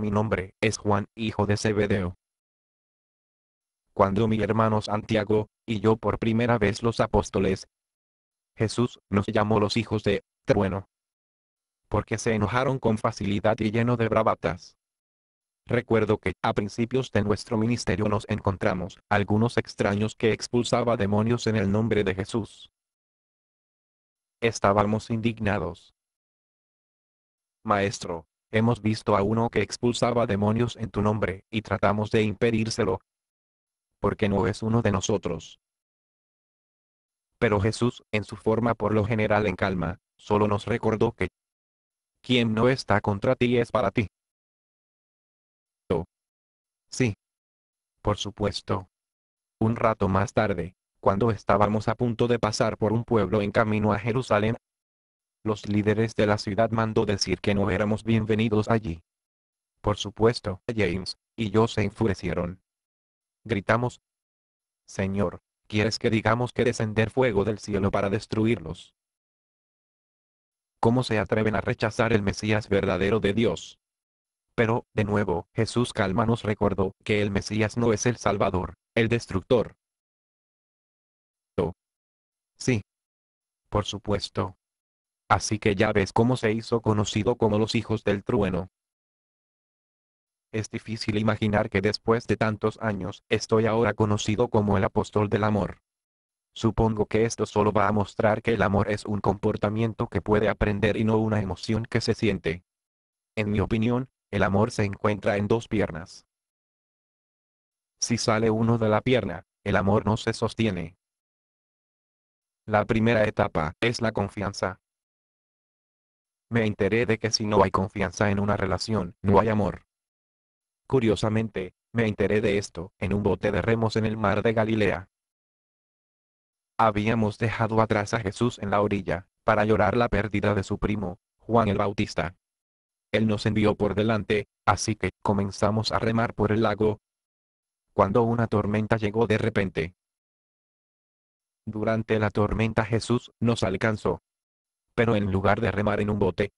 Mi nombre es Juan, hijo de Zebedeo. Cuando mi hermano Santiago, y yo por primera vez los apóstoles, Jesús, nos llamó los hijos de trueno. Porque se enojaron con facilidad y lleno de bravatas. Recuerdo que, a principios de nuestro ministerio nos encontramos, algunos extraños que expulsaba demonios en el nombre de Jesús. Estábamos indignados. Maestro, Hemos visto a uno que expulsaba demonios en tu nombre, y tratamos de impedírselo. Porque no es uno de nosotros. Pero Jesús, en su forma por lo general en calma, solo nos recordó que quien no está contra ti es para ti. Sí. Por supuesto. Un rato más tarde, cuando estábamos a punto de pasar por un pueblo en camino a Jerusalén, los líderes de la ciudad mandó decir que no éramos bienvenidos allí. Por supuesto, James y yo se enfurecieron. Gritamos, Señor, ¿quieres que digamos que descender fuego del cielo para destruirlos? ¿Cómo se atreven a rechazar el Mesías verdadero de Dios? Pero, de nuevo, Jesús calma nos recordó que el Mesías no es el Salvador, el destructor. Sí. Por supuesto, Así que ya ves cómo se hizo conocido como los hijos del trueno. Es difícil imaginar que después de tantos años estoy ahora conocido como el apóstol del amor. Supongo que esto solo va a mostrar que el amor es un comportamiento que puede aprender y no una emoción que se siente. En mi opinión, el amor se encuentra en dos piernas. Si sale uno de la pierna, el amor no se sostiene. La primera etapa es la confianza, me enteré de que si no hay confianza en una relación, no hay amor. Curiosamente, me enteré de esto en un bote de remos en el mar de Galilea. Habíamos dejado atrás a Jesús en la orilla, para llorar la pérdida de su primo, Juan el Bautista. Él nos envió por delante, así que comenzamos a remar por el lago. Cuando una tormenta llegó de repente. Durante la tormenta Jesús nos alcanzó, pero en lugar de remar en un bote.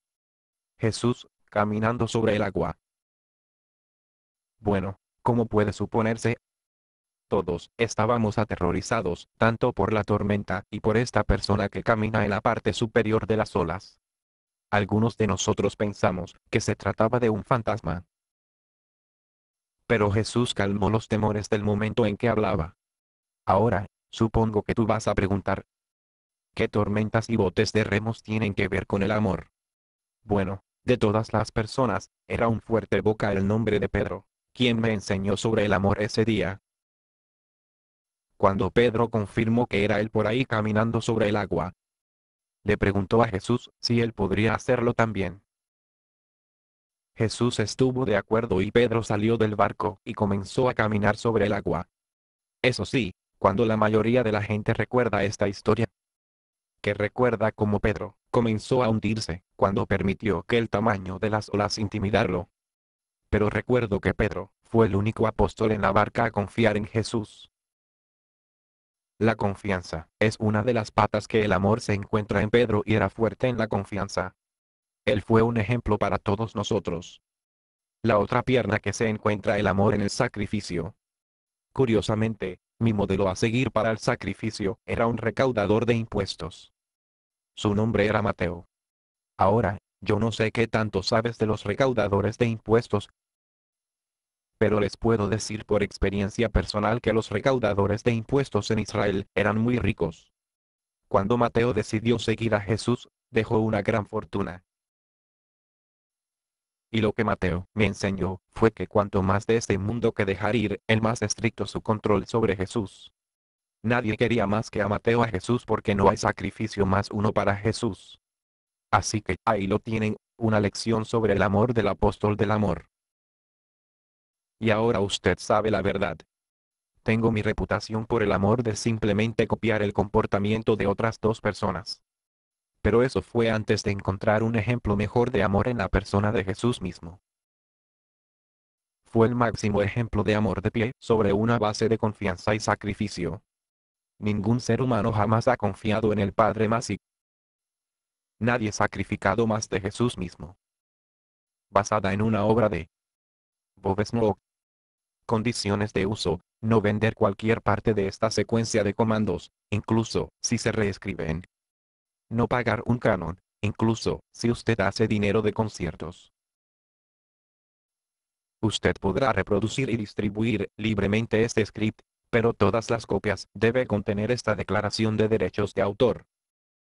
Jesús, caminando sobre el agua. Bueno, ¿cómo puede suponerse, todos estábamos aterrorizados, tanto por la tormenta y por esta persona que camina en la parte superior de las olas. Algunos de nosotros pensamos que se trataba de un fantasma. Pero Jesús calmó los temores del momento en que hablaba. Ahora, supongo que tú vas a preguntar, ¿Qué tormentas y botes de remos tienen que ver con el amor? Bueno, de todas las personas, era un fuerte boca el nombre de Pedro, quien me enseñó sobre el amor ese día. Cuando Pedro confirmó que era él por ahí caminando sobre el agua, le preguntó a Jesús si él podría hacerlo también. Jesús estuvo de acuerdo y Pedro salió del barco y comenzó a caminar sobre el agua. Eso sí, cuando la mayoría de la gente recuerda esta historia, que recuerda cómo Pedro, comenzó a hundirse, cuando permitió que el tamaño de las olas intimidarlo. Pero recuerdo que Pedro, fue el único apóstol en la barca a confiar en Jesús. La confianza, es una de las patas que el amor se encuentra en Pedro y era fuerte en la confianza. Él fue un ejemplo para todos nosotros. La otra pierna que se encuentra el amor en el sacrificio. Curiosamente, mi modelo a seguir para el sacrificio era un recaudador de impuestos. Su nombre era Mateo. Ahora, yo no sé qué tanto sabes de los recaudadores de impuestos, pero les puedo decir por experiencia personal que los recaudadores de impuestos en Israel eran muy ricos. Cuando Mateo decidió seguir a Jesús, dejó una gran fortuna. Y lo que Mateo me enseñó fue que cuanto más de este mundo que dejar ir, el más estricto su control sobre Jesús. Nadie quería más que a Mateo a Jesús porque no hay sacrificio más uno para Jesús. Así que ahí lo tienen, una lección sobre el amor del apóstol del amor. Y ahora usted sabe la verdad. Tengo mi reputación por el amor de simplemente copiar el comportamiento de otras dos personas pero eso fue antes de encontrar un ejemplo mejor de amor en la persona de Jesús mismo. Fue el máximo ejemplo de amor de pie sobre una base de confianza y sacrificio. Ningún ser humano jamás ha confiado en el Padre más y nadie sacrificado más de Jesús mismo. Basada en una obra de Condiciones de uso, no vender cualquier parte de esta secuencia de comandos, incluso si se reescriben, no pagar un canon, incluso si usted hace dinero de conciertos. Usted podrá reproducir y distribuir libremente este script, pero todas las copias debe contener esta declaración de derechos de autor.